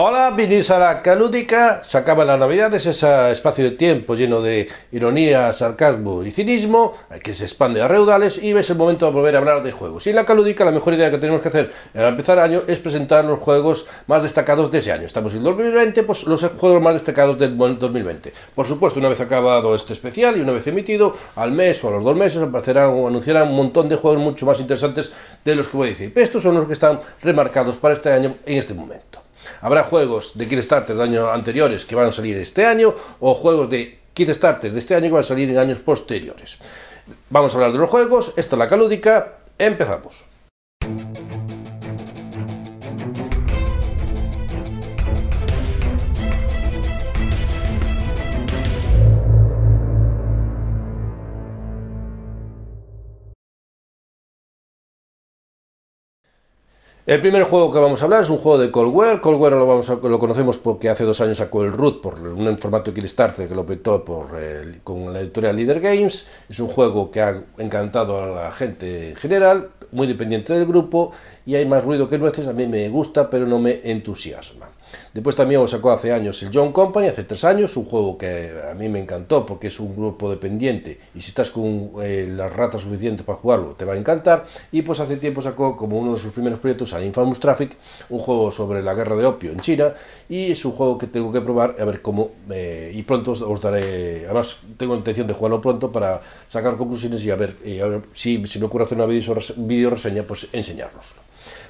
Hola, bienvenidos a la Calúdica. Se la las navidades, ese espacio de tiempo lleno de ironía, sarcasmo y cinismo, que se expande a reudales y es el momento de volver a hablar de juegos. Y en la Calúdica la mejor idea que tenemos que hacer al empezar el año es presentar los juegos más destacados de ese año. Estamos en 2020, pues los juegos más destacados del 2020. Por supuesto, una vez acabado este especial y una vez emitido, al mes o a los dos meses aparecerán o anunciarán un montón de juegos mucho más interesantes de los que voy a decir. estos son los que están remarcados para este año en este momento. Habrá juegos de Kickstarter de años anteriores que van a salir este año o juegos de Kickstarter de este año que van a salir en años posteriores. Vamos a hablar de los juegos, esta es la calúdica, empezamos. El primer juego que vamos a hablar es un juego de Coldware. Coldware lo, vamos lo conocemos porque hace dos años sacó el Root por un formato de Kickstarter que lo petó por, eh, con la editorial Leader Games. Es un juego que ha encantado a la gente en general, muy dependiente del grupo y hay más ruido que nuestro. A mí me gusta, pero no me entusiasma. Después también sacó hace años el John Company, hace tres años, un juego que a mí me encantó porque es un grupo dependiente y si estás con eh, las ratas suficientes para jugarlo te va a encantar. Y pues hace tiempo sacó como uno de sus primeros proyectos al Infamous Traffic, un juego sobre la guerra de opio en China y es un juego que tengo que probar a ver cómo eh, y pronto os, daré, además tengo intención de jugarlo pronto para sacar conclusiones y a ver, si, si me ocurre hacer una video, video reseña, pues enseñarlos.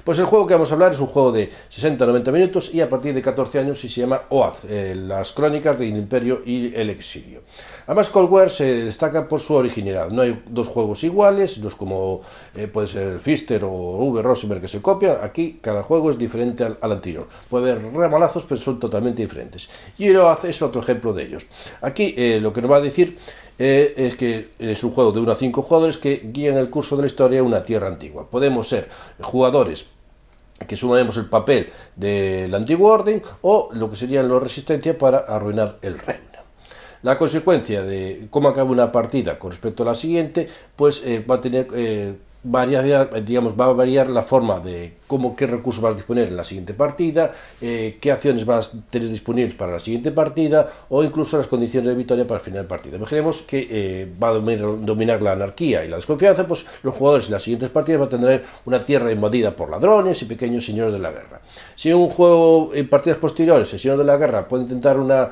Pues el juego que vamos a hablar es un juego de 60-90 minutos y a partir de 14 años y se llama OAD, eh, las crónicas del imperio y el exilio. Además, Cold War se destaca por su originalidad. No hay dos juegos iguales, es como eh, puede ser Fister o V. Rosenberg que se copian. Aquí cada juego es diferente al, anterior. Puede haber remalazos, pero son totalmente diferentes. Y OAD es otro ejemplo de ellos. Aquí eh, lo que nos va a decir eh, es que es un juego de 1 a 5 jugadores que guían el curso de la historia a una tierra antigua. Podemos ser jugadores que sumaremos el papel del antiguo orden o lo que serían los resistencias para arruinar el reino. La consecuencia de cómo acaba una partida con respecto a la siguiente, pues eh, va a tener eh, varias digamos, va a variar la forma de cómo, qué recursos vas a disponer en la siguiente partida, eh, qué acciones vas a tener disponibles para la siguiente partida o incluso las condiciones de victoria para el final de partida. Imaginemos que eh, va a dominar, la anarquía y la desconfianza, pues los jugadores en las siguientes partidas van a tener una tierra invadida por ladrones y pequeños señores de la guerra. Si un juego en eh, partidas posteriores el señor de la guerra puede intentar una,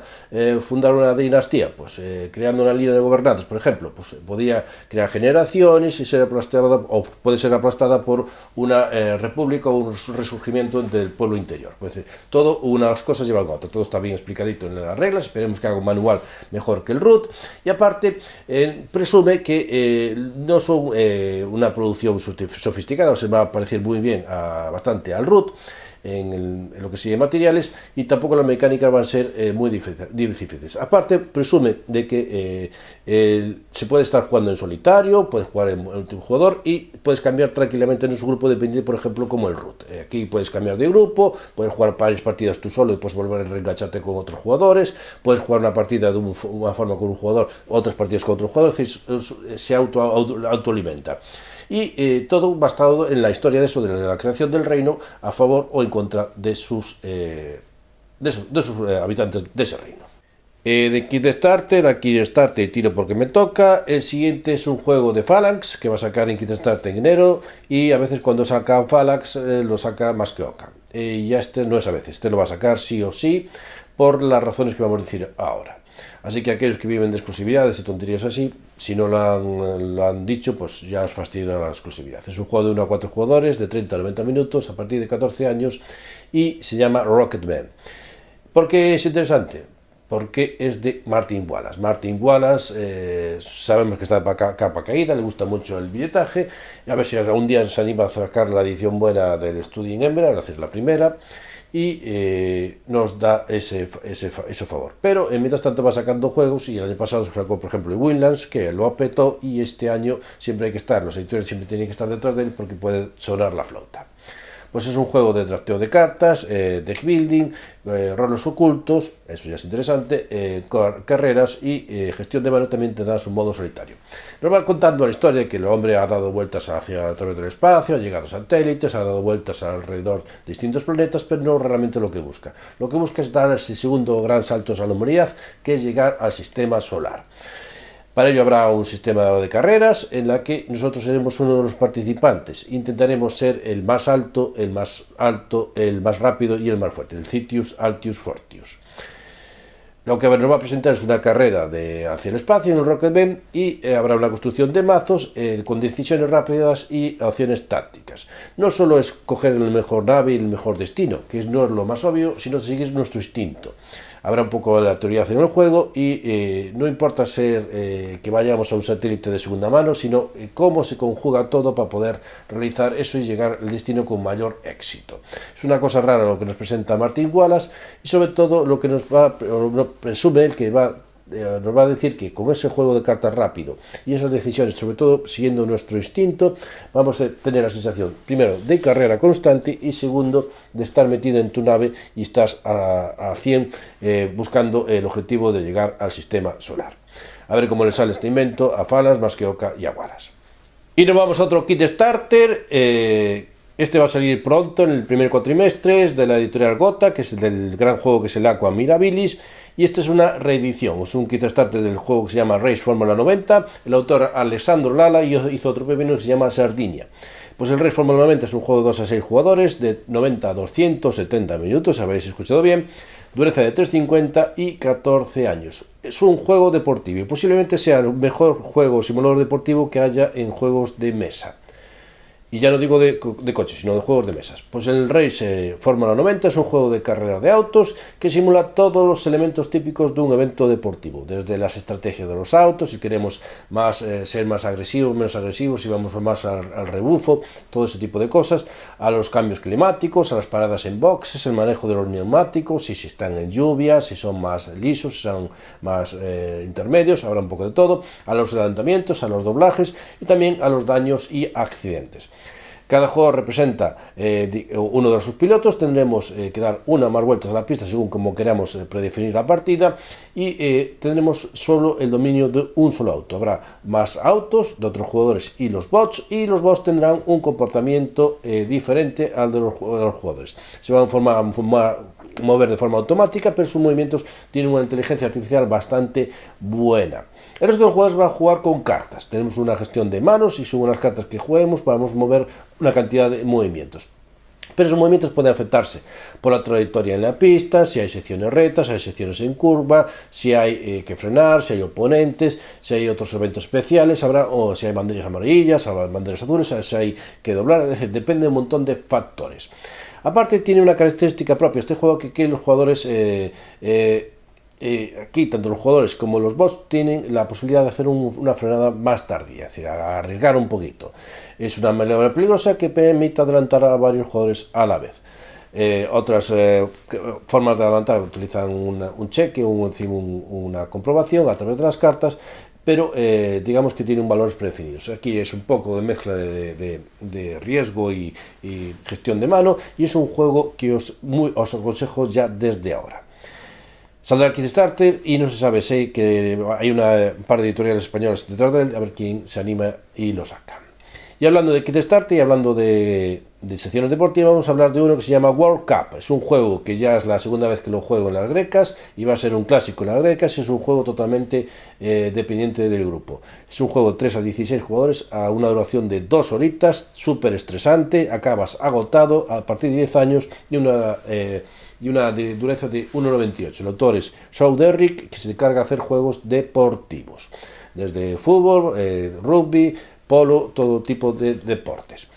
fundar una dinastía, pues creando una línea de gobernantes, por ejemplo, pues podía crear generaciones y ser aplastado o puede ser aplastada por una eh, república o un resurgimiento del pueblo interior. puede todo unas cosas llevan a otra, todo está bien explicadito en las reglas, esperemos que haga un manual mejor que el root, y aparte eh, presume que eh, no son una producción sofisticada, se va a parecer muy bien bastante al root, en, lo que se llama materiales y tampoco las mecánicas van a ser eh, muy difíciles. Aparte, presume de que eh, se puede estar jugando en solitario, puedes jugar en un jugador y puedes cambiar tranquilamente en su grupo dependiendo, por ejemplo, como el root. Eh, aquí puedes cambiar de grupo, puedes jugar varias partidas tú solo y puedes volver a reengancharte con otros jugadores, puedes jugar una partida de una forma con un jugador, otras partidas con otro jugador, se auto, autoalimenta y eh, todo basado en la historia de eso, de la creación del reino, a favor o en contra de sus, eh, de sus, eh, habitantes de ese reino. Eh, de Kid a y tiro porque me toca. El siguiente es un juego de Phalanx que va a sacar en Kickstarter en enero. Y a veces cuando saca Phalanx eh, lo saca más que Oca. Y ya este no es a veces, este lo va a sacar sí o sí por las razones que vamos a decir ahora. Así que aquellos que viven de exclusividades y tonterías así, si no lo han, dicho, pues ya os fastidia la exclusividad. Es un juego de 1 a 4 jugadores, de 30 a 90 minutos, a partir de 14 años, y se llama Rocketman. ¿Por qué es interesante? Porque es de Martin Wallace. Martin Wallace, eh, sabemos que está capa caída, le gusta mucho el billetaje, a ver si algún día se anima a sacar la edición buena del Studying Emerald, hacer la primera y eh, nos da ese, ese, ese, favor. Pero en mientras tanto va sacando juegos y el año pasado sacó, por ejemplo, el Winlands, que lo apetó y este año siempre hay que estar, los editores siempre tienen que estar detrás de él porque puede sonar la flauta pues es un juego de drafteo de cartas, eh, deck building, eh, roles ocultos, eso ya es interesante, eh, carreras y gestión de mano también te da su modo solitario. Nos va contando la historia de que el hombre ha dado vueltas hacia a través del espacio, ha llegado a satélites, ha dado vueltas alrededor de distintos planetas, pero no realmente lo que busca. Lo que busca es dar ese segundo gran salto a la humanidad, que es llegar al sistema solar. Para ello habrá un sistema de carreras en la que nosotros seremos uno de los participantes. Intentaremos ser el más alto, el más alto, el más rápido y el más fuerte, el Citius Altius Fortius. Lo que nos va a presentar es una carrera de hacia el espacio en el Rocket Beam y eh, habrá una construcción de mazos eh, con decisiones rápidas y opciones tácticas. No solo es coger el mejor nave y el mejor destino, que no es lo más obvio, sino seguir nuestro instinto habrá un poco de la teoría en el juego y eh, no importa ser eh, que vayamos a un satélite de segunda mano, sino eh, cómo se conjuga todo para poder realizar eso y llegar al destino con mayor éxito. Es una cosa rara lo que nos presenta Martín Wallace y sobre todo lo que nos va, presume el que va eh, nos va a decir que con ese juego de cartas rápido y esas decisiones, sobre todo siguiendo nuestro instinto, vamos a tener la sensación, primero, de carrera constante y segundo, de estar metido en tu nave y estás a, 100 eh, buscando el objetivo de llegar al sistema solar. A ver cómo le sale este invento a Falas, Masqueoka y a Y nos vamos a otro kit starter. Eh, este va a salir pronto en el primer cuatrimestre, de la editorial Gota, que es del gran juego que es el Aqua Mirabilis, y esta es una reedición, es un Kit start del juego que se llama Race Fórmula 90, el autor Alessandro Lala hizo otro pepino que se llama Sardinia. Pues el Race Fórmula 90 es un juego de 2 a 6 jugadores, de 90 a 270 minutos, habéis escuchado bien, dureza de 3.50 y 14 años. Es un juego deportivo y posiblemente sea el mejor juego simulador deportivo que haya en juegos de mesa y ya no digo de, coches, sino de juegos de mesas. Pues el Race eh, Fórmula 90 es un juego de carrera de autos que simula todos los elementos típicos de un evento deportivo, desde las estrategias de los autos, si queremos más, eh, ser más agresivos, menos agresivos, si vamos más al, rebufo, todo ese tipo de cosas, a los cambios climáticos, a las paradas en boxes, el manejo de los neumáticos, si, si están en lluvia, si son más lisos, si son más eh, intermedios, habrá un poco de todo, a los adelantamientos, a los doblajes y también a los daños y accidentes. Cada jugador representa eh, uno de sus pilotos, tendremos eh, que dar una más vueltas a la pista según como queramos eh, predefinir la partida y tendremos solo el dominio de un solo auto. Habrá más autos de otros jugadores y los bots y los bots tendrán un comportamiento diferente al de los, jugadores. Se van a formar mover de forma automática, pero sus movimientos tienen una inteligencia artificial bastante buena. El resto de los jugadores va a jugar con cartas. Tenemos una gestión de manos y según las cartas que juguemos podemos mover una cantidad de movimientos pero esos movimientos pueden afectarse por la trayectoria en la pista, si hay secciones rectas, si hay secciones en curva, si hay eh, que frenar, si hay oponentes, si hay otros eventos especiales, o si hay banderas amarillas, habrá banderas azules, si hay que doblar, depende de un montón de factores. Aparte tiene una característica propia este juego que, los jugadores eh, eh, aquí tanto los jugadores como los bots tienen la posibilidad de hacer una frenada más tardía, es decir, arriesgar un poquito. Es una maniobra peligrosa que permite adelantar a varios jugadores a la vez. Eh, otras eh, eh, formas de adelantar utilizan un cheque, o un, una comprobación a través de las cartas, pero digamos que tiene un valor Aquí es un poco de mezcla de, riesgo y, gestión de mano y es un juego que os, os aconsejo ya desde ahora. Saldrá Kickstarter y no se sabe, si que hay una, par de editoriales españolas detrás de él, a ver quién se anima y lo saca. Y hablando de Kickstarter y hablando de, secciones deportivas, vamos a hablar de uno que se llama World Cup. Es un juego que ya es la segunda vez que lo juego en las grecas y va a ser un clásico en las grecas. y Es un juego totalmente eh, dependiente del grupo. Es un juego de 3 a 16 jugadores a una duración de 2 horitas, súper estresante, acabas agotado a partir de 10 años y una... Eh, y una de dureza de 1,98. El autor es Shaw Derrick, que se encarga de hacer juegos deportivos, desde fútbol, eh, rugby, polo, todo tipo de deportes.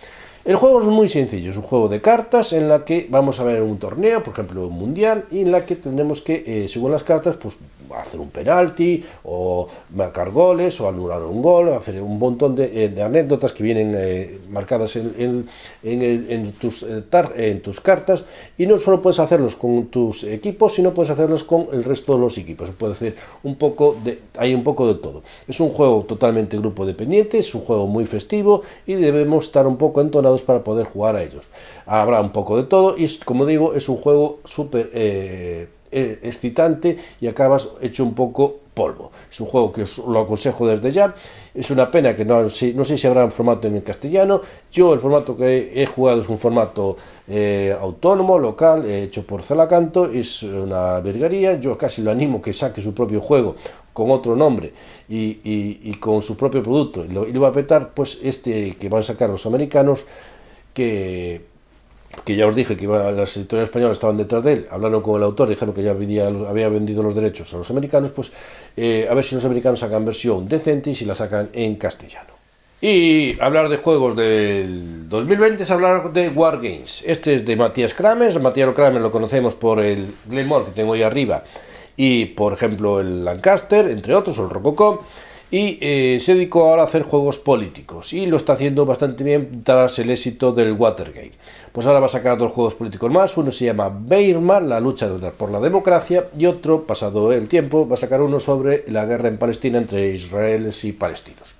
El juego es muy sencillo, es un juego de cartas en la que vamos a ver un torneo, por ejemplo un mundial, y en la que tendremos que, eh, según las cartas, pues hacer un penalti, o marcar goles, o anular un gol, hacer un montón de, eh, anécdotas que vienen eh, marcadas en, tus, eh, en tus cartas, y no solo puedes hacerlos con tus equipos, sino puedes hacerlos con el resto de los equipos. Puede ser un poco de, hay un poco de todo. Es un juego totalmente grupo dependiente, es un juego muy festivo y debemos estar un poco entonados para poder jugar a ellos. Habrá un poco de todo y, como digo, es un juego súper... Eh, excitante y acabas hecho un poco polvo. Es un juego que lo aconsejo desde ya. Es una pena que no, no sé si habrá un formato en el castellano. Yo el formato que he jugado es un formato eh, autónomo, local, eh, hecho por Zalacanto. Es una vergaría. Yo casi lo animo que saque su propio juego con otro nombre y, con su propio producto. Y lo, y va a petar pues este que van a sacar los americanos que que ya os dije que iba, las editoriales españolas estaban detrás de él, hablaron con el autor, dijeron que ya había vendido los derechos a los americanos, pues eh, a ver si los americanos sacan versión decente y si la sacan en castellano. Y hablar de juegos del 2020 es hablar de Wargames. Este es de Matías Kramer. Matías Kramer lo conocemos por el Glenmore que tengo ahí arriba y por ejemplo el Lancaster, entre otros, o el Rococó y eh, se dedicó ahora a hacer juegos políticos y lo está haciendo bastante bien tras el éxito del Watergate. Pues ahora va a sacar dos juegos políticos más, uno se llama Beirma, la lucha por la democracia, y otro, pasado el tiempo, va a sacar uno sobre la guerra en Palestina entre israeles y palestinos.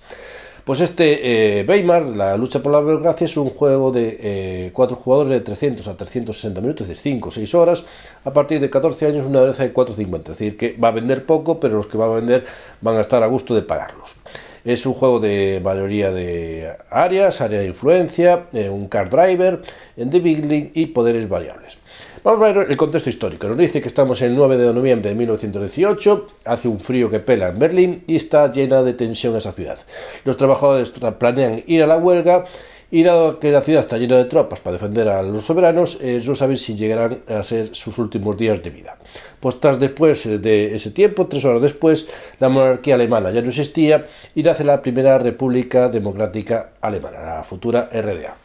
Pues este eh, Weimar, la lucha por la gracia es un juego de eh, cuatro jugadores de 300 a 360 minutos, es decir, 5 o 6 horas, a partir de 14 años una vez de 4,50, es decir, que va a vender poco, pero los que va a vender van a estar a gusto de pagarlos. Es un juego de mayoría de áreas, área de influencia, eh, un car driver, en the building y poderes variables. Vamos a ver el contexto histórico. Nos dice que estamos el 9 de noviembre de 1918, hace un frío que pela en Berlín y está llena de tensión esa ciudad. Los trabajadores planean ir a la huelga y dado que la ciudad está llena de tropas para defender a los soberanos, eh, no saben si llegarán a ser sus últimos días de vida. Pues tras después eh, de ese tiempo, tres horas después, la monarquía alemana ya no existía y nace la primera República Democrática Alemana, la futura RDA.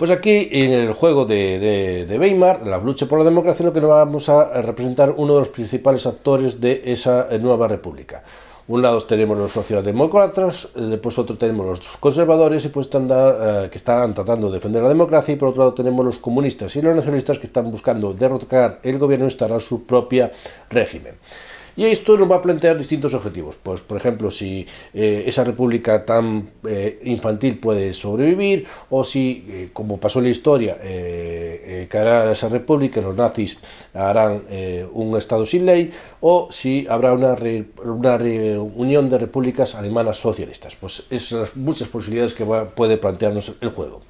Pues aquí en el juego de, Weimar, la lucha por la democracia, lo que nos vamos a representar uno de los principales actores de esa eh, nueva república. Un lado tenemos los socialdemócratas, eh, después otro tenemos los conservadores y pues eh, que están tratando de defender la democracia y por otro lado tenemos los comunistas y los nacionalistas que están buscando derrocar el gobierno y e instalar su propio régimen. Y esto nos va a plantear distintos objetivos. Pues, por ejemplo, si eh, esa república tan eh, infantil puede sobrevivir, o si, eh, como pasó en la historia, caerá esa república, los nazis harán un Estado sin ley, o si habrá una, reunión de repúblicas alemanas socialistas. Pues esas muchas posibilidades que puede plantearnos el juego.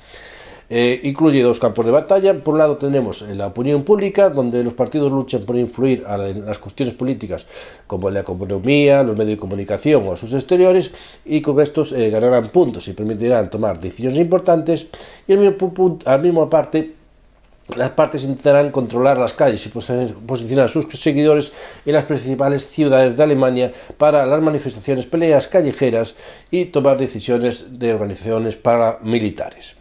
Eh, incluye dos campos de batalla. Por un lado tenemos eh, la opinión pública, donde los partidos luchan por influir en las cuestiones políticas como la economía, los medios de comunicación o sus exteriores, y con estos eh, ganarán puntos y permitirán tomar decisiones importantes. Y al mismo, aparte las partes intentarán controlar las calles y posicionar a sus seguidores en las principales ciudades de Alemania para las manifestaciones, peleas callejeras y tomar decisiones de organizaciones paramilitares.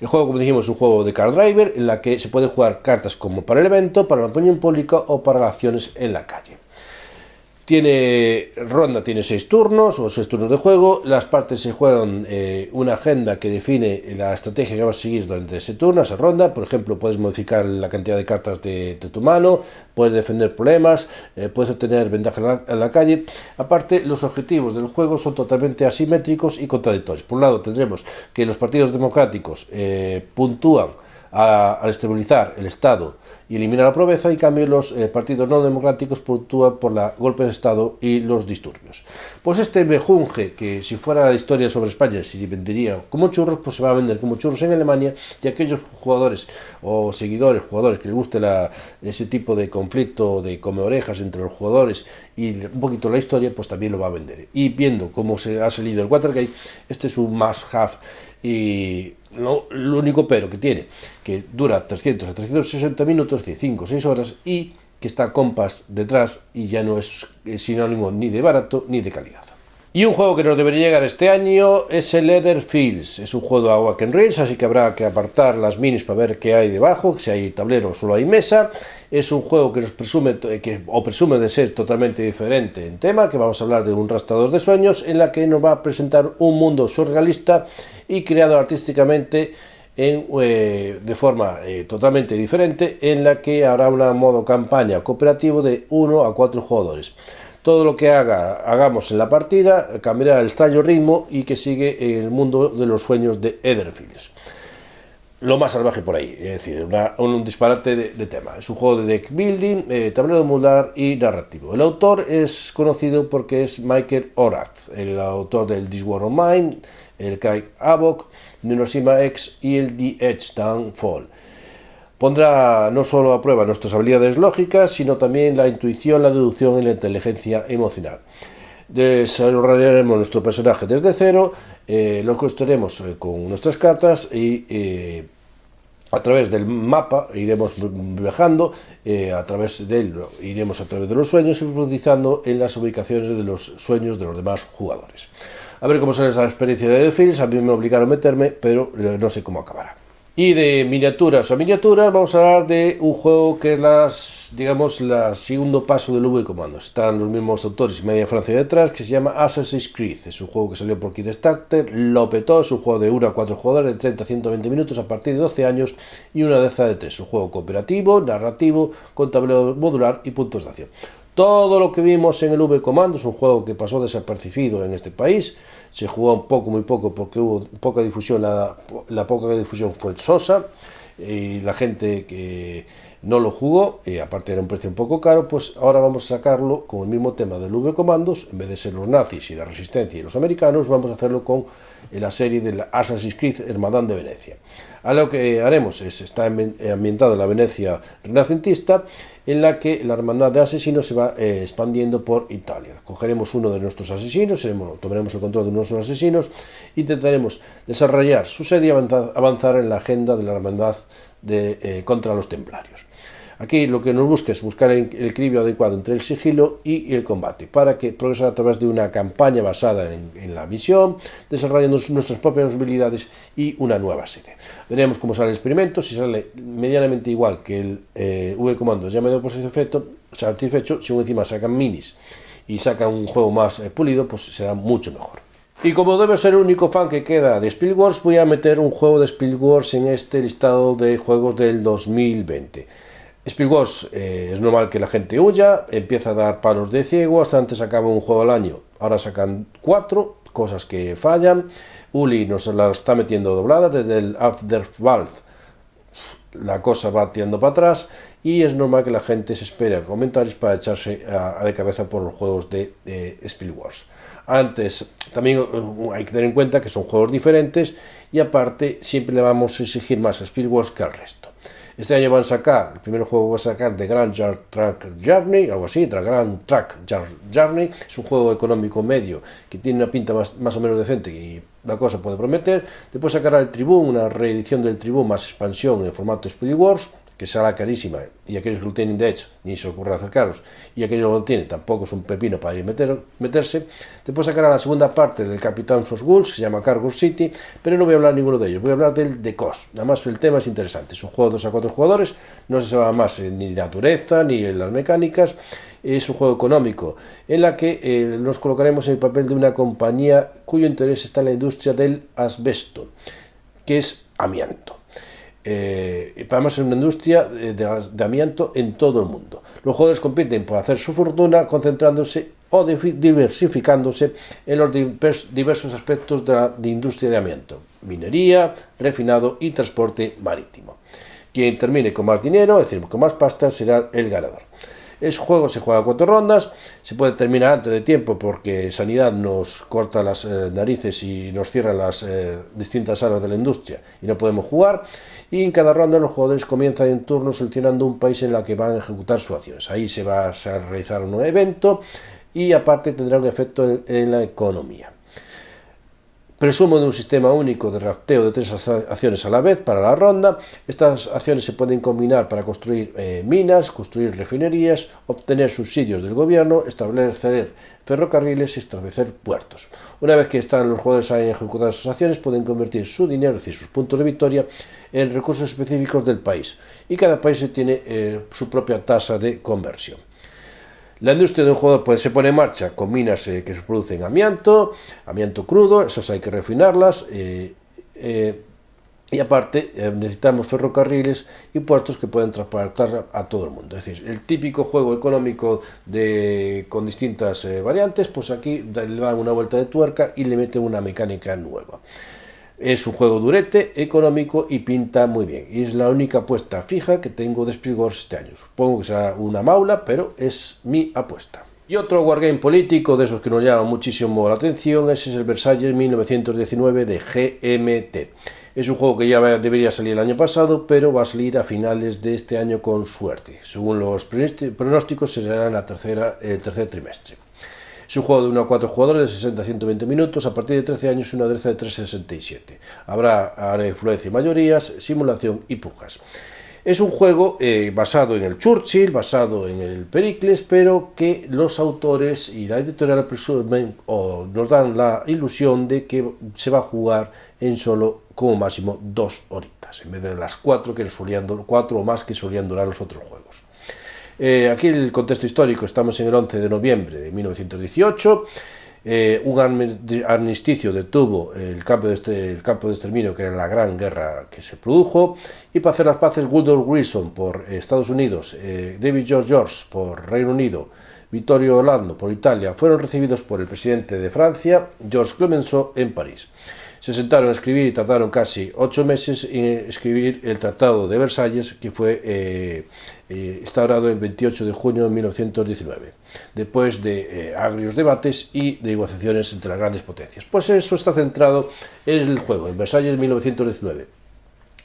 El juego, como dijimos, es un juego de car driver en la que se pueden jugar cartas como para el evento, para la opinión pública o para las acciones en la calle. Tiene ronda, tiene seis turnos o seis turnos de juego. Las partes se juegan eh, una agenda que define la estrategia que vas a seguir durante ese turno, esa ronda. Por ejemplo, puedes modificar la cantidad de cartas de, tu mano, puedes defender problemas, eh, puedes obtener ventaja en la, calle. Aparte, los objetivos del juego son totalmente asimétricos y contradictorios. Por un lado, tendremos que los partidos democráticos eh, puntúan al estabilizar el Estado y eliminar la pobreza, y cambio los eh, partidos no democráticos puntúan por la golpe de Estado y los disturbios. Pues este mejunje, que si fuera la historia sobre España, si vendería como churros, pues se va a vender como churros en Alemania, y aquellos jugadores o seguidores, jugadores que les guste ese tipo de conflicto de come orejas entre los jugadores y un poquito la historia, pues también lo va a vender. Y viendo cómo se ha salido el Watergate, este es un must-have y lo, único pero que tiene, que dura 300 a 360 minutos, de 5 o 6 horas y que está compás detrás y ya no es, sinónimo ni de barato ni de calidad. Y un juego que nos debería llegar este año es el Leather Fields. Es un juego de agua Reels así que habrá que apartar las minis para ver qué hay debajo, si hay tablero o solo hay mesa. Es un juego que nos presume, eh, que, o presume de ser totalmente diferente en tema, que vamos a hablar de un rastrador de sueños, en la que nos va a presentar un mundo surrealista y creado artísticamente en, eh, de forma eh, totalmente diferente, en la que habrá una modo campaña cooperativo de 1 a 4 jugadores. Todo lo que haga, hagamos en la partida cambiará el extraño ritmo y que sigue el mundo de los sueños de Etherfields. Lo más salvaje por ahí, es decir, un, disparate de, tema. Es un juego de deck building, eh, tablero modular y narrativo. El autor es conocido porque es Michael Orath, el autor del This War of Mine el Kai Abok, Ninosima X y el The Edge Downfall. Pondrá no solo a prueba nuestras habilidades lógicas, sino también la intuición, la deducción y la inteligencia emocional. Desarrollaremos nuestro personaje desde cero, eh, lo construiremos eh, con nuestras cartas y eh, a través del mapa iremos viajando, a través de iremos a través de los sueños y profundizando en las ubicaciones de los sueños de los demás jugadores. A ver cómo sale esa experiencia de The A mí me obligaron a meterme, pero eh, no sé cómo acabará. Y de miniaturas a miniaturas vamos a hablar de un juego que es las, digamos, la segundo paso del y Comando. Están los mismos autores y media Francia detrás, que se llama Assassin's Creed. Es un juego que salió por Kickstarter, lo petó, es un juego de 1 a 4 jugadores de 30 a 120 minutos a partir de 12 años y una deza de 3. Un juego cooperativo, narrativo, con tablero modular y puntos de acción. Todo lo que vimos en el V comandos un juego que pasó desapercibido en este país. Se jugó un poco, muy poco, porque hubo poca difusión. La, poca difusión fue sosa y la gente que no lo jugó, aparte era un precio un poco caro, pues ahora vamos a sacarlo con el mismo tema del V comandos en vez de ser los nazis y la resistencia y los americanos, vamos a hacerlo con la serie del Assassin's Creed Hermandad de Venecia. A lo que haremos es, está ambientado la Venecia renacentista, en la que la hermandad de asesinos se va eh, expandiendo por Italia. Cogeremos uno de nuestros asesinos, tomaremos el control de uno de nuestros asesinos, intentaremos desarrollar su serie y avanzar en la agenda de la hermandad eh, contra los templarios. Aquí lo que nos busca es buscar el, equilibrio adecuado entre el sigilo y el combate, para que progresar a través de una campaña basada en, la misión, desarrollando nuestras propias habilidades y una nueva serie. Veremos cómo sale el experimento, si sale medianamente igual que el eh, V-Comando dio por pues, efecto, satisfecho, si encima sacan minis y sacan un juego más eh, pulido, pues será mucho mejor. Y como debe ser el único fan que queda de Spiel Wars, voy a meter un juego de Spiel Wars en este listado de juegos del 2020. Speed eh, es normal que la gente huya, empieza a dar palos de ciego, hasta antes acaba un juego al año, ahora sacan cuatro, cosas que fallan, Uli nos la está metiendo doblada desde el Valve la cosa va tirando para atrás y es normal que la gente se espere a comentarios para echarse a, de cabeza por los juegos de eh, Wars. Antes, también eh, hay que tener en cuenta que son juegos diferentes y aparte siempre le vamos a exigir más a Wars que al resto. Este año van a sacar, el primer juego va a sacar The Grand Track Journey, algo así, The Grand Track Journey, es un juego económico medio que tiene una pinta más, más o menos decente y la cosa puede prometer. Después sacará el Tribune, una reedición del Tribune más expansión en formato Speedy Wars, que la carísima, y aquellos que lo tienen de hecho, ni se ocurre acercaros, y aquellos que lo tienen tampoco es un pepino para ir meter, meterse, después sacará la segunda parte del Capitán for que se llama Cargo City, pero no voy a hablar de ninguno de ellos, voy a hablar del de nada más el tema es interesante, es un juego de 2 a 4 jugadores, no se sabe más eh, ni la dureza, ni las mecánicas, es un juego económico, en la que eh, nos colocaremos en el papel de una compañía cuyo interés está en la industria del asbesto, que es amianto eh, y además es una industria de, de, amianto en todo el mundo. Los jugadores compiten por hacer su fortuna concentrándose o diversificándose en los diversos aspectos de la industria de amianto, minería, refinado y transporte marítimo. Quien termine con más dinero, es decir, con más pasta, será el ganador. Es juego, se juega cuatro rondas, se puede terminar antes de tiempo porque Sanidad nos corta las eh, narices y nos cierra las eh, distintas áreas de la industria y no podemos jugar. Y en cada ronda los jugadores comienzan en turno seleccionando un país en el que van a ejecutar sus acciones. Ahí se va a realizar un evento y aparte tendrá un efecto en la economía. Presumo de un sistema único de rafteo de tres acciones a la vez para la ronda. Estas acciones se pueden combinar para construir eh, minas, construir refinerías, obtener subsidios del gobierno, establecer ferrocarriles y establecer puertos. Una vez que están los jugadores hayan ejecutado sus acciones, pueden convertir su dinero, es decir, sus puntos de victoria, en recursos específicos del país. Y cada país tiene eh, su propia tasa de conversión. La industria de un jugador se pone en marcha con minas eh, que se producen amianto, amianto crudo, esas hay que refinarlas. Eh, eh, y aparte necesitamos ferrocarriles y puertos que puedan transportar a todo el mundo. Es decir, el típico juego económico con distintas variantes, pues aquí le dan una vuelta de tuerca y le meten una mecánica nueva. Es un juego durete, económico y pinta muy bien. Y es la única apuesta fija que tengo de Springwars este año. Supongo que será una maula, pero es mi apuesta. Y otro wargame político de esos que nos llama muchísimo la atención ese es el Versalles 1919 de GMT. Es un juego que ya debería salir el año pasado, pero va a salir a finales de este año con suerte. Según los pronósticos, será en el tercer trimestre. Es un juego de 1 a 4 jugadores de 60 a 120 minutos, a partir de 13 años una derecha de 367. Habrá área influencia y mayorías, simulación y pujas. Es un juego eh, basado en el Churchill, basado en el Pericles, pero que los autores y la editorial nos dan la ilusión de que se va a jugar en solo como máximo dos horitas, en vez de las cuatro, cuatro o más que solían durar los otros juegos. Eh, aquí el contexto histórico, estamos en el 11 de noviembre de 1918, eh, un armisticio detuvo el campo, de este, el campo de exterminio, que era la gran guerra que se produjo, y para hacer las paces Woodrow Wilson por eh, Estados Unidos, David George George por Reino Unido, Vittorio Orlando por Italia fueron recibidos por el presidente de Francia, Georges Clemenceau, en París. Se sentaron a escribir y tardaron casi ocho meses en escribir el Tratado de Versalles, que fue eh, eh, instaurado el 28 de junio de 1919, después de eh, agrios debates y de negociaciones entre las grandes potencias. Pues eso está centrado en el juego, en Versalles 1919.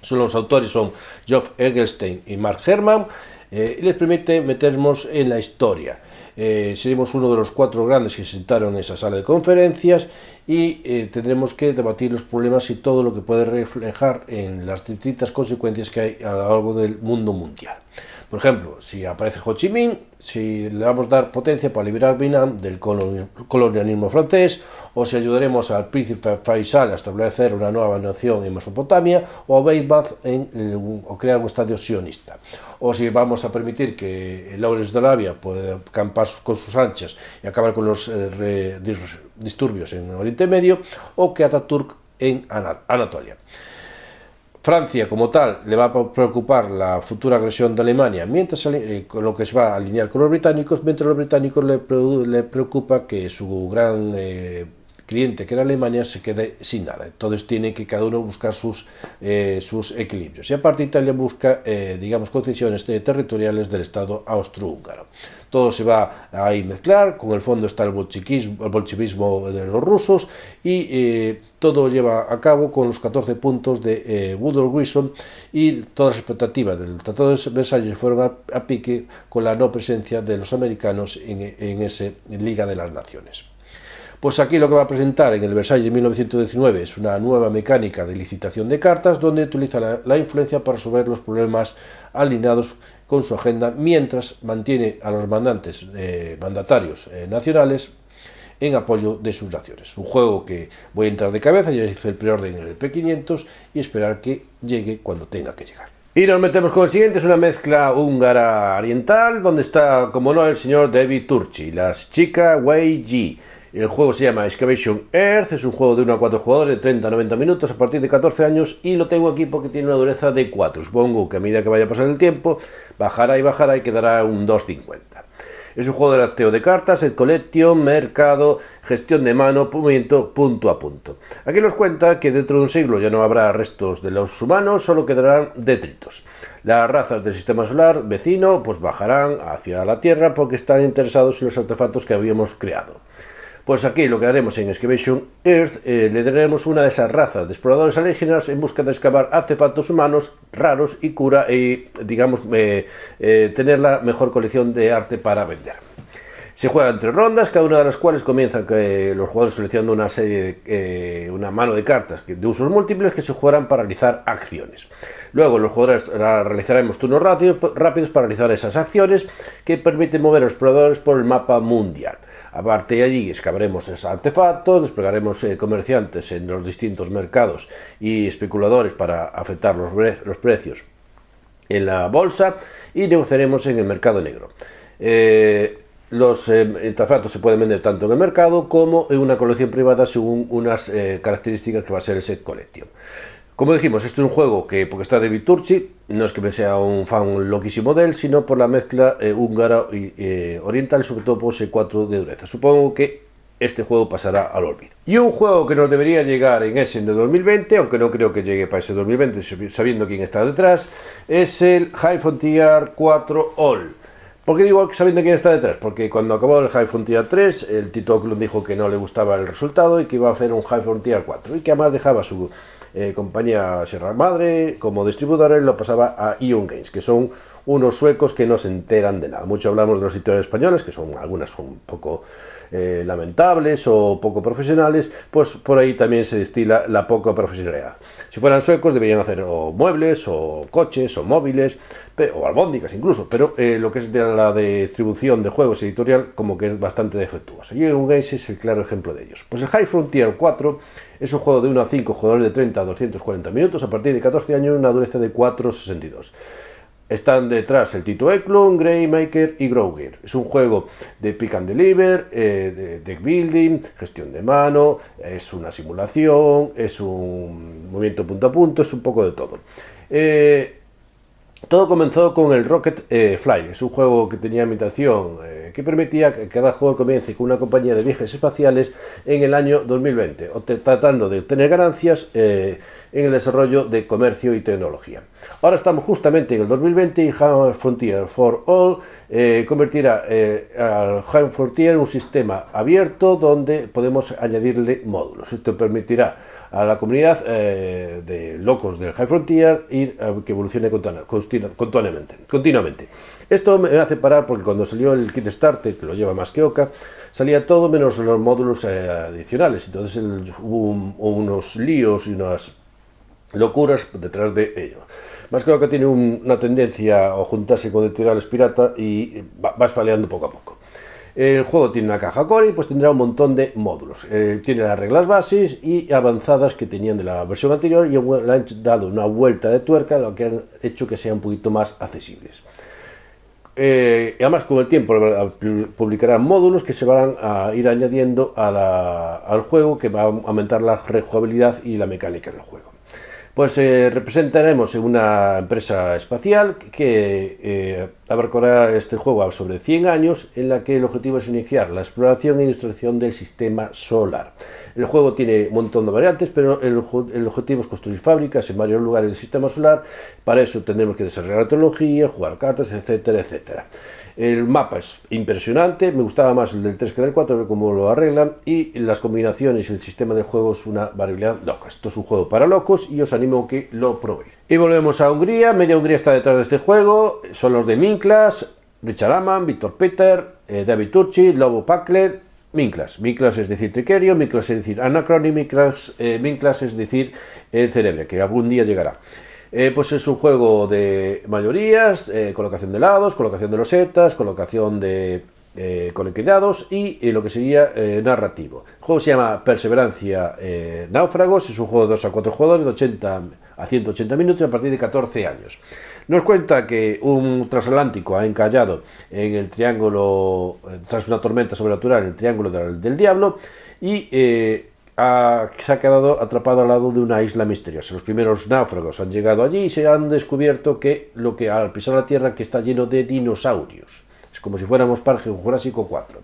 Son los autores son Geoff Egelstein y Mark Herman, y les permite meternos en la historia. Eh, seremos uno de los cuatro grandes que sentaron en esa sala de conferencias y eh, tendremos que debatir los problemas y todo lo que puede reflejar en las distintas consecuencias que hay a lo largo del mundo mundial. Por ejemplo, si aparece Ho Chi Minh, si le vamos a dar potencia para liberar Vietnam del colonialismo francés, o si ayudaremos al príncipe Faisal a establecer una nueva nación en Mesopotamia, o a Weymouth en, el, o crear un estadio sionista. O si vamos a permitir que Lawrence de Arabia pueda acampar con sus anchas y acabar con los eh, re, dis, disturbios en Oriente Medio, o que Ataturk en Anatolia. Francia como tal le va a preocupar la futura agresión de Alemania, mientras eh, con lo que se va a alinear con los británicos, mientras a los británicos le, le preocupa que su gran eh, cliente, que era Alemania, se quede sin nada. Entonces tiene que cada uno buscar sus, eh, sus equilibrios. Y aparte Italia busca, eh, digamos, concesiones territoriales del Estado austrohúngaro. Todo se va a mezclar, con el fondo está el bolchevismo, el de los rusos y eh, todo lleva a cabo con los 14 puntos de Woodrow Wilson y todas las expectativas del Tratado de Versalles fueron a, pique con la no presencia de los americanos en, en esa Liga de las Naciones. Pues aquí lo que va a presentar en el Versailles de 1919 es una nueva mecánica de licitación de cartas donde utiliza la, influencia para resolver los problemas alineados con su agenda mientras mantiene a los mandantes, eh, mandatarios eh, nacionales en apoyo de sus naciones. Un juego que voy a entrar de cabeza, ya hice el preorden en el P500 y esperar que llegue cuando tenga que llegar. Y nos metemos con el siguiente, es una mezcla húngara oriental, donde está, como no, el señor David Turchi, las chicas Wei Ji el juego se llama Excavation Earth, es un juego de 1 a 4 jugadores de 30-90 a minutos a partir de 14 años y lo tengo aquí porque tiene una dureza de 4. Supongo que a medida que vaya a pasar el tiempo, bajará y bajará y quedará un 2.50. Es un juego de arteo de cartas, el collection, mercado, gestión de mano, movimiento punto a punto. Aquí nos cuenta que dentro de un siglo ya no habrá restos de los humanos, solo quedarán detritos. Las razas del sistema solar vecino pues bajarán hacia la Tierra porque están interesados en los artefactos que habíamos creado. Pues aquí lo que haremos en Excavation Earth eh, le daremos una de esas razas de exploradores alienígenas en busca de excavar artefactos humanos raros y cura y digamos eh, eh, tener la mejor colección de arte para vender. Se juegan entre rondas, cada una de las cuales comienza los jugadores seleccionando una serie, de, una mano de cartas de usos múltiples que se jugarán para realizar acciones. Luego los jugadores realizaremos turnos rápidos para realizar esas acciones que permiten mover a los exploradores por el mapa mundial. Aparte de allí excavaremos artefactos, desplegaremos eh, comerciantes en los distintos mercados y especuladores para afectar los, precios en la bolsa y negociaremos en el mercado negro. Eh, los eh, artefactos se pueden vender tanto en el mercado como en una colección privada según unas características que va a ser el set collection. Como dijimos, este es un juego que, porque está de Turchi, no es que me sea un fan loquísimo de él, sino por la mezcla eh, húngara y eh, oriental, sobre todo por ese 4 de dureza. Supongo que este juego pasará al olvido. Y un juego que nos debería llegar en ese de 2020, aunque no creo que llegue para ese 2020 sabiendo quién está detrás, es el High Frontier 4 All. ¿Por qué digo sabiendo quién está detrás? Porque cuando acabó el High Frontier 3, el Tito club dijo que no le gustaba el resultado y que iba a hacer un High Frontier 4 y que además dejaba su eh, compañía Sierra Madre, como distribuidora lo pasaba a Ion Games, que son unos suecos que no se enteran de nada. Mucho hablamos de los editores españoles, que son algunas un poco eh, lamentables o poco profesionales, pues por ahí también se destila la poca profesionalidad. Si fueran suecos deberían hacer o muebles, o coches, o móviles, o albóndigas incluso, pero eh, lo que es de la distribución de juegos editorial como que es bastante defectuoso. Y Games es el claro ejemplo de ellos. Pues el High Frontier 4 es un juego de 1 a 5 jugadores de 30 a 240 minutos a partir de 14 años, una dureza de 4,62. Están detrás el Tito Eklund, Maker y Growgear. Es un juego de pick and deliver, eh, de deck building, gestión de mano, es una simulación, es un movimiento punto a punto, es un poco de todo. Eh, todo comenzó con el Rocket eh, Fly, es un juego que tenía ambientación eh, que permitía que cada juego comience con una compañía de viajes espaciales en el año 2020, tratando de obtener ganancias eh, en el desarrollo de comercio y tecnología. Ahora estamos justamente en el 2020 y Hammer Frontier for All convertirá al Home Frontier en un sistema abierto donde podemos añadirle módulos. Esto permitirá a la comunidad eh, de locos del High Frontier y eh, que evolucione continuamente, continuamente. Esto me hace parar porque cuando salió el kit starter, que lo lleva más que Oca, salía todo menos los módulos eh, adicionales. Entonces hubo unos líos y unas locuras detrás de ello. Más que Oca tiene una tendencia a juntarse con editoriales pirata y va, va espaleando poco a poco. El juego tiene una caja core y pues tendrá un montón de módulos. Eh, tiene las reglas bases y avanzadas que tenían de la versión anterior y le han dado una vuelta de tuerca, lo que han hecho que sean un poquito más accesibles. Eh, además, con el tiempo publicarán módulos que se van a ir añadiendo al juego, que va a aumentar la rejugabilidad y la mecánica del juego. Pues eh, representaremos una empresa espacial que eh, abarcará este juego a sobre 100 años, en la que el objetivo es iniciar la exploración e instrucción del sistema solar. El juego tiene un montón de variantes, pero el, objetivo es construir fábricas en varios lugares del sistema solar. Para eso tendremos que desarrollar tecnología, jugar cartas, etcétera, etcétera. El mapa es impresionante, me gustaba más el del 3 que del 4, a ver cómo lo arreglan. Y las combinaciones y el sistema de juego es una variabilidad loca. Esto es un juego para locos y os animo a que lo probéis. Y volvemos a Hungría, media Hungría está detrás de este juego, son los de Minclas, Richard Aman, Víctor Peter, eh, David Turchi, Lobo Packler, Minclas. Minclas es decir triquerio, Minclas es decir anacroni Minclas, eh, es decir el cerebro, que algún día llegará. Eh, pues es un juego de mayorías, eh, colocación de lados, colocación de losetas, colocación de eh, y lo que sería narrativo. El juego se llama Perseverancia Náufragos, es un juego de 2 a 4 jugadores de 80 a 180 minutos a partir de 14 años. Nos cuenta que un transatlántico ha encallado en el triángulo, eh, tras una tormenta sobrenatural, en el triángulo del, diablo, y eh, ha, se ha quedado atrapado al lado de una isla misteriosa. Los primeros náufragos han llegado allí y se han descubierto que lo que al pisar la tierra que está lleno de dinosaurios. Es como si fuéramos Parque Jurásico 4.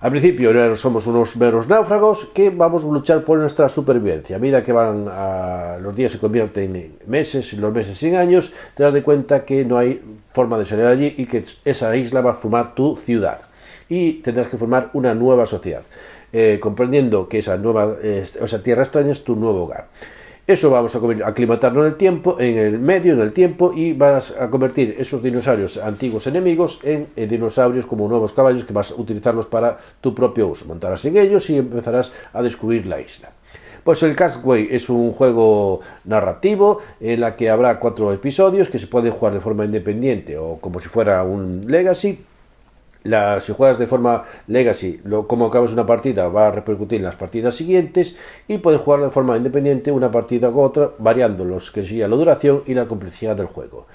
Al principio somos unos veros náufragos que vamos a luchar por nuestra supervivencia. A que van a, los días se convierten en meses y los meses en años, te das de cuenta que no hay forma de salir allí y que esa isla va a formar tu ciudad. Y tendrás que formar una nueva sociedad, eh, comprendiendo que esa nueva esa eh, tierra extraña es tu nuevo hogar. Eso vamos a aclimatarlo en el tiempo, en el medio, en el tiempo, y vas a convertir esos dinosaurios antiguos enemigos en dinosaurios como nuevos caballos que vas a utilizarlos para tu propio uso. Montarás en ellos y empezarás a descubrir la isla. Pues el Castaway es un juego narrativo en la que habrá cuatro episodios que se pueden jugar de forma independiente o como si fuera un Legacy si juegas de forma legacy, lo, como acabas una partida va a repercutir en las partidas siguientes y puedes jugar de forma independiente una partida u otra, variando los que sería la duración y la complejidad del juego.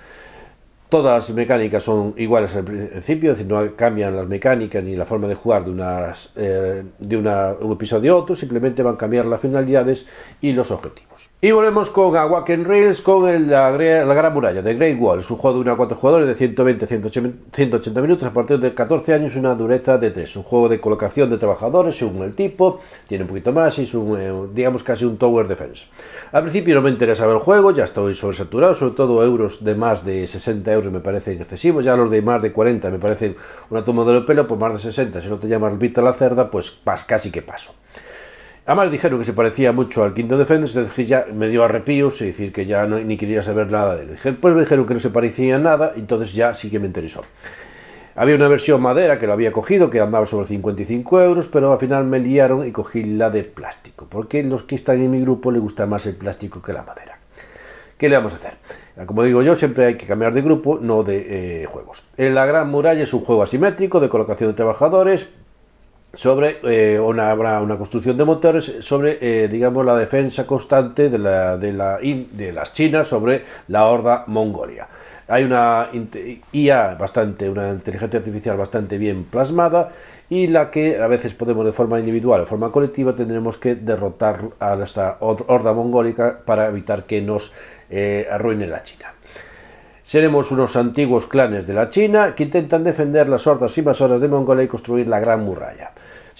Todas las mecánicas son iguales al principio, es decir, no cambian las mecánicas ni la forma de jugar de, unas, eh, de un episodio a otro, simplemente van a cambiar las finalidades y los objetivos. Y volvemos con Awaken Rails con la, Gran Muralla de Great Wall, es un juego de 1 a 4 jugadores de 120 180, 180 minutos a partir de 14 años, una dureza de 3. Un juego de colocación de trabajadores según el tipo, tiene un poquito más y es un, eh, digamos casi un Tower Defense. Al principio no me interesaba el juego, ya estoy sobresaturado, sobre todo euros de más de 60 euros me parecen excesivos, ya los de más de 40 me parecen una toma de pelo, pues más de 60, si no te llamas Víctor la Cerda, pues pas, casi que paso. Además dijeron que se parecía mucho al Quinto Defenders, entonces ya me dio arrepíos y decir que ya ni quería saber nada de él. pues me dijeron que no se parecía nada, entonces ya sí que me interesó. Había una versión madera que lo había cogido, que andaba sobre 55 euros, pero al final me liaron y cogí la de plástico, porque los que están en mi grupo le gusta más el plástico que la madera. ¿Qué le vamos a hacer? Ah, como digo yo, siempre hay que cambiar de grupo, no de eh, juegos. En la Gran Muralla es un juego asimétrico de colocación de trabajadores sobre eh, una, construcción de motores, sobre, eh, digamos, la defensa constante de, de, las Chinas sobre la horda mongolia. Hay una IA bastante, una inteligencia artificial bastante bien plasmada y la que a veces podemos de forma individual o forma colectiva tendremos que derrotar a esta horda mongólica para evitar que nos eh, arruine la China. Seremos unos antiguos clanes de la China que intentan defender las hordas invasoras de Mongolia y construir la Gran Muralla.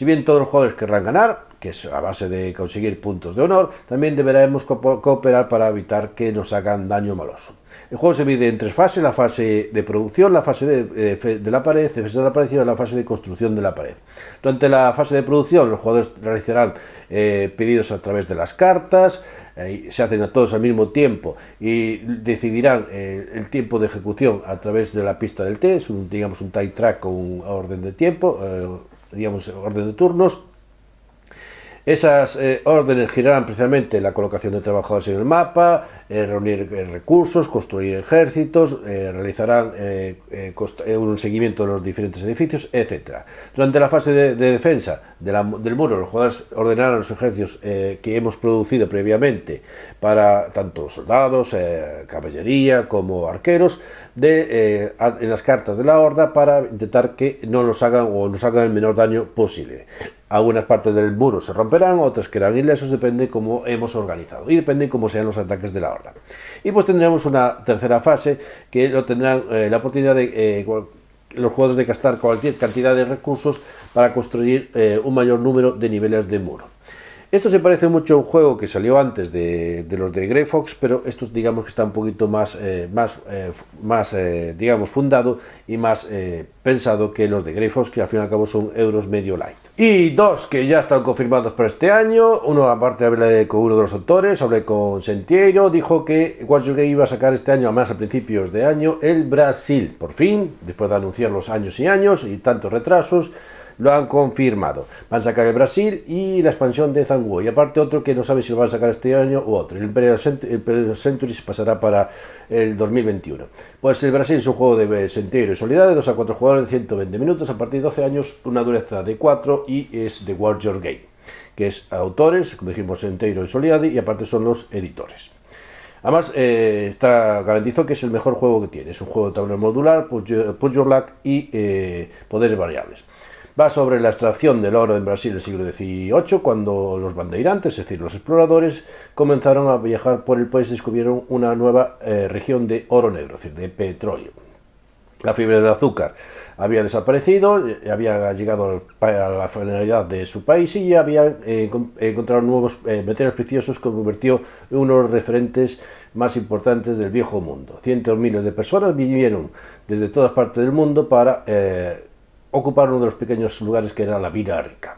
Si bien todos los jugadores querrán ganar, que es a base de conseguir puntos de honor, también deberemos cooperar para evitar que nos hagan daño maloso. El juego se divide en tres fases, la fase de producción, la fase de, eh, la pared, de la la fase de construcción de la pared. Durante la fase de producción los jugadores realizarán eh, pedidos a través de las cartas, eh, se hacen a todos al mismo tiempo y decidirán el tiempo de ejecución a través de la pista del T, digamos un time track con un orden de tiempo digamos, orden de turnos. Esas eh, órdenes girarán precisamente la colocación de trabajadores en el mapa, eh, reunir eh, recursos, construir ejércitos, eh, realizarán eh, eh, un seguimiento de los diferentes edificios, etc. Durante la fase de, de defensa de la, del muro, los jugadores ordenarán los ejércitos que hemos producido previamente para tanto soldados, caballería como arqueros, Eh, en las cartas de la horda para intentar que no nos hagan o nos hagan el menor daño posible. Algunas partes del muro se romperán, otras quedarán ilesos, depende cómo hemos organizado y depende cómo sean los ataques de la horda. Y pues tendremos una tercera fase que lo tendrán eh, la oportunidad de eh, los jugadores de gastar cualquier cantidad de recursos para construir un mayor número de niveles de muro. Esto se parece mucho a un juego que salió antes de, los de Grey Fox, pero estos digamos que está un poquito más, eh, más, eh, más eh, digamos, fundado y más eh, pensado que los de Grey Fox, que al fin y al cabo son euros medio light. Y dos que ya están confirmados para este año. Uno, aparte, hablé con uno de los autores, hablé con Sentiero, dijo que Watch iba a sacar este año, además a principios de año, el Brasil. Por fin, después de anunciar los años y años y tantos retrasos, lo han confirmado. Van a sacar el Brasil y la expansión de Zanguo. Y aparte otro que no sabe si lo van a sacar este año u otro. El Imperial, Century, el pasará para el 2021. Pues el Brasil es un juego de senteiro y soledad de a cuatro jugadores en 120 minutos a partir de 12 años, una dureza de 4 y es de Your Game, que es autores, como dijimos, Senteiro y Soliadi y aparte son los editores. Además, eh, está garantizo que es el mejor juego que tiene. Es un juego de tablero modular, push your, y eh, poderes variables sobre la extracción del oro en Brasil del siglo XVIII, cuando los bandeirantes, es decir, los exploradores, comenzaron a viajar por el país y descubrieron una nueva eh, región de oro negro, es decir, de petróleo. La fibra de azúcar había desaparecido, eh, había llegado a la finalidad de su país y había encontrado nuevos eh, metales preciosos que convirtió en uno referentes más importantes del viejo mundo. Cientos miles de personas vinieron desde todas partes del mundo para ocuparon uno de los pequeños lugares que era la vida rica.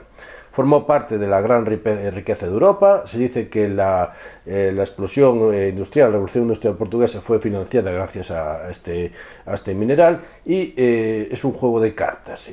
Formó parte de la gran eh, riqueza de Europa. Se dice que la, eh, explosión eh, industrial, la revolución industrial portuguesa, fue financiada gracias a este, este mineral. Y es un juego de cartas.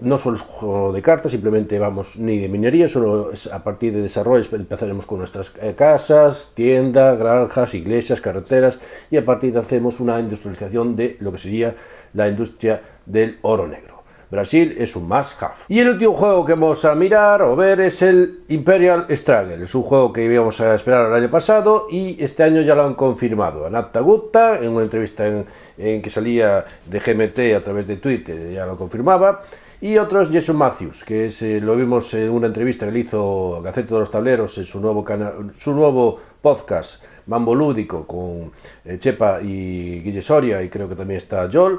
no solo es un juego de cartas, simplemente vamos ni de minería, solo a partir de desarrollos. Empezaremos con nuestras casas, tiendas, granjas, iglesias, carreteras. Y a partir de hacemos una industrialización de lo que sería la industria del oro negro. Brasil es un must-have. Y el último juego que vamos a mirar o ver es el Imperial Struggle. Es un juego que íbamos a esperar el año pasado y este año ya lo han confirmado. Anatta Gupta, en una entrevista en, que salía de GMT a través de Twitter, ya lo confirmaba y otros Jason Matthews, que eh, lo vimos en una entrevista que le hizo Gaceto de los Tableros en su nuevo, canal, su nuevo podcast Mambo Lúdico con eh, Chepa y Guille Soria y creo que también está Joel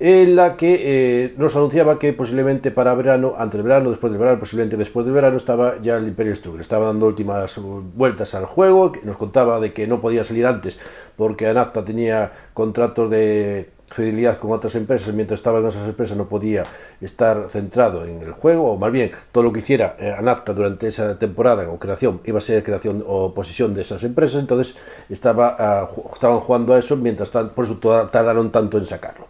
en la que eh, nos anunciaba que posiblemente para verano, antes del verano, después del verano, posiblemente después del verano, estaba ya el Imperio Stuber. estaba dando últimas vueltas al juego, nos contaba de que no podía salir antes porque Anacta tenía contratos de fidelidad con otras empresas, mientras estaba en esas empresas no podía estar centrado en el juego, o más bien todo lo que hiciera eh, Anacta durante esa temporada o creación iba a ser creación o posesión de esas empresas, entonces estaba, ah, estaban jugando a eso, mientras por eso tardaron tanto en sacarlo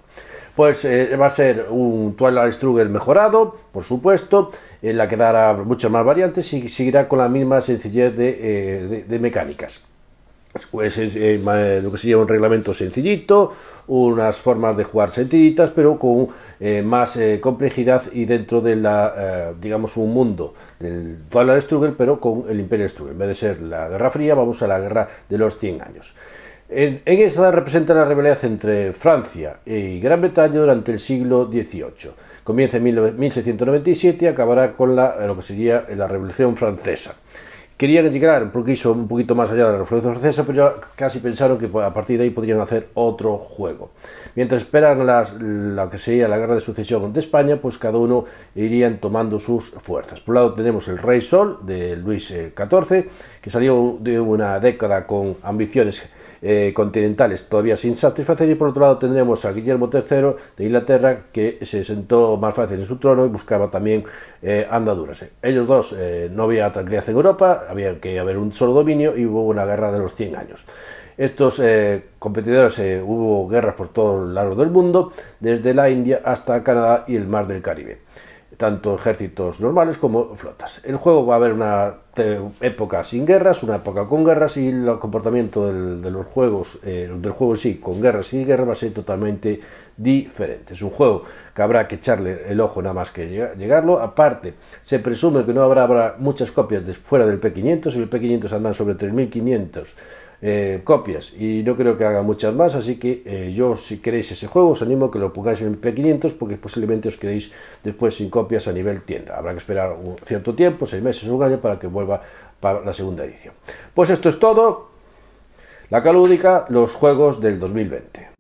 pues eh, va a ser un Twilight Struggle mejorado, por supuesto, en la que dará muchas más variantes y seguirá con la misma sencillez de, eh, mecánicas. Pues eh, lo que sería un reglamento sencillito, unas formas de jugar sencillitas, pero con más complejidad y dentro de la, digamos, un mundo del Twilight Struggle, pero con el Imperio Struggle. En vez de ser la Guerra Fría, vamos a la Guerra de los 100 años. En, esta esa representa la rebelión entre Francia y Gran Bretaña durante el siglo XVIII. Comienza en 1697 y acabará con lo que sería la Revolución Francesa. Querían llegar un poquito, un poquito más allá de la Revolución Francesa, pero ya casi pensaron que pues, a partir de ahí podrían hacer otro juego. Mientras esperan lo que sería la Guerra de Sucesión de España, pues cada uno irían tomando sus fuerzas. Por un lado tenemos el Rey Sol de Luis XIV, eh, que salió de una década con ambiciones eh, continentales todavía sin satisfacer y por otro lado tendremos a Guillermo III de Inglaterra que se sentó más fácil en su trono y buscaba también eh, andaduras. Ellos dos eh, no había tranquilidad en Europa, había que haber un solo dominio y hubo una guerra de los 100 años. Estos competidores hubo guerras por el lados del mundo, desde la India hasta Canadá y el Mar del Caribe tanto ejércitos normales como flotas. El juego va a haber una época sin guerras, una época con guerras y el comportamiento del, de los juegos, eh, del juego en sí, con guerras y guerras va a ser totalmente diferente. Es un juego que habrá que echarle el ojo nada más que llegarlo. Aparte, se presume que no habrá, habrá muchas copias fuera del P500, el P500 andan sobre 3500 eh, copias y no creo que haga muchas más, así que eh, yo si queréis ese juego os animo a que lo pongáis en P500 porque posiblemente os quedéis después sin copias a nivel tienda. Habrá que esperar un cierto tiempo, seis meses o un año, para que vuelva para la segunda edición. Pues esto es todo. La Calúdica, los juegos del 2020.